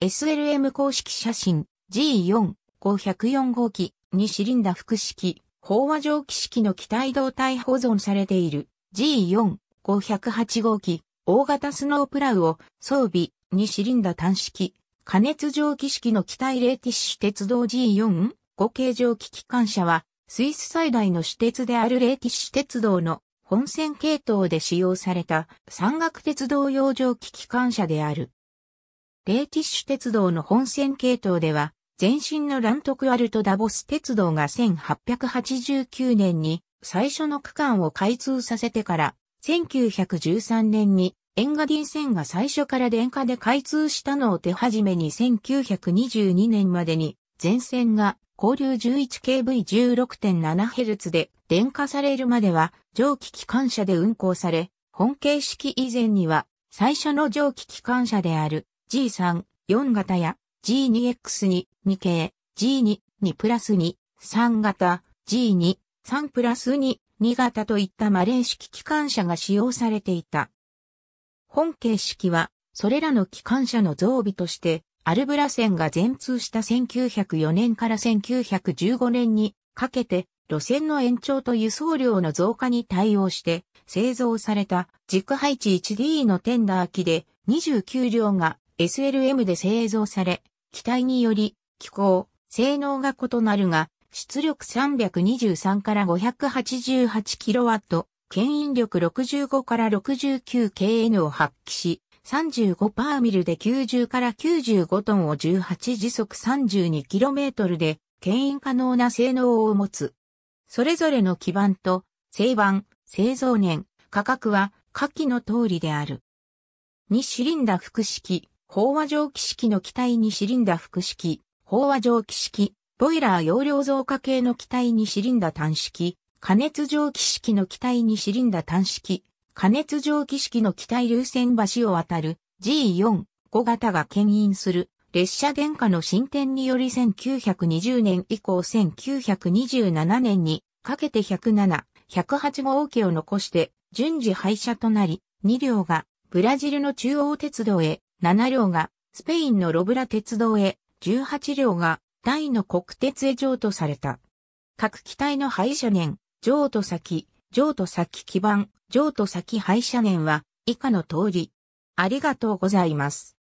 SLM 公式写真 G4 504号機2シリンダ複式飽和蒸気式の機体動態保存されている G4 508号機大型スノープラウを装備2シリンダ単式加熱蒸気式の機体レーティッシュ鉄道 G4 5形蒸気機関車はスイス最大の私鉄であるレーティッシュ鉄道の本線系統で使用された山岳鉄道用蒸気機関車である。レーティッシュ鉄道の本線系統では、前身のラントクアルトダボス鉄道が1889年に最初の区間を開通させてから、1913年にエンガディン線が最初から電化で開通したのを手始めに1922年までに全線が交流 11kV16.7Hz で電化されるまでは蒸気機関車で運行され、本形式以前には最初の蒸気機関車である G3、4型や G2X 2 2系、G2、2プラス2、3型、G2、3プラス2、2型といったマレー式機関車が使用されていた。本形式は、それらの機関車の増備として、アルブラ線が全通した1904年から1915年にかけて、路線の延長と輸送量の増加に対応して製造された軸配置 1D のテンダー機で29両が SLM で製造され、機体により、機構、性能が異なるが、出力323から 588kW、牽引力65から 69kN を発揮し、35パーミルで90から95トンを18時速 32km で牽引可能な性能を持つ。それぞれの基板と、製板、製造年、価格は下記の通りである。2シリンダ複式、飽和蒸気式の機体にシリンダ複式、飽和蒸気式、ボイラー容量増加系の機体にシリンダ単式、加熱蒸気式の機体にシリンダ単式、加熱蒸気式の機体流線橋を渡る G4、5型が牽引する列車電化の進展により1920年以降1927年にかけて107、108号機を残して順次廃車となり、2両がブラジルの中央鉄道へ7両がスペインのロブラ鉄道へ、18両が大の国鉄へ譲渡された。各機体の廃車年、譲渡先、譲渡先基盤、譲渡先廃車年は以下の通り。ありがとうございます。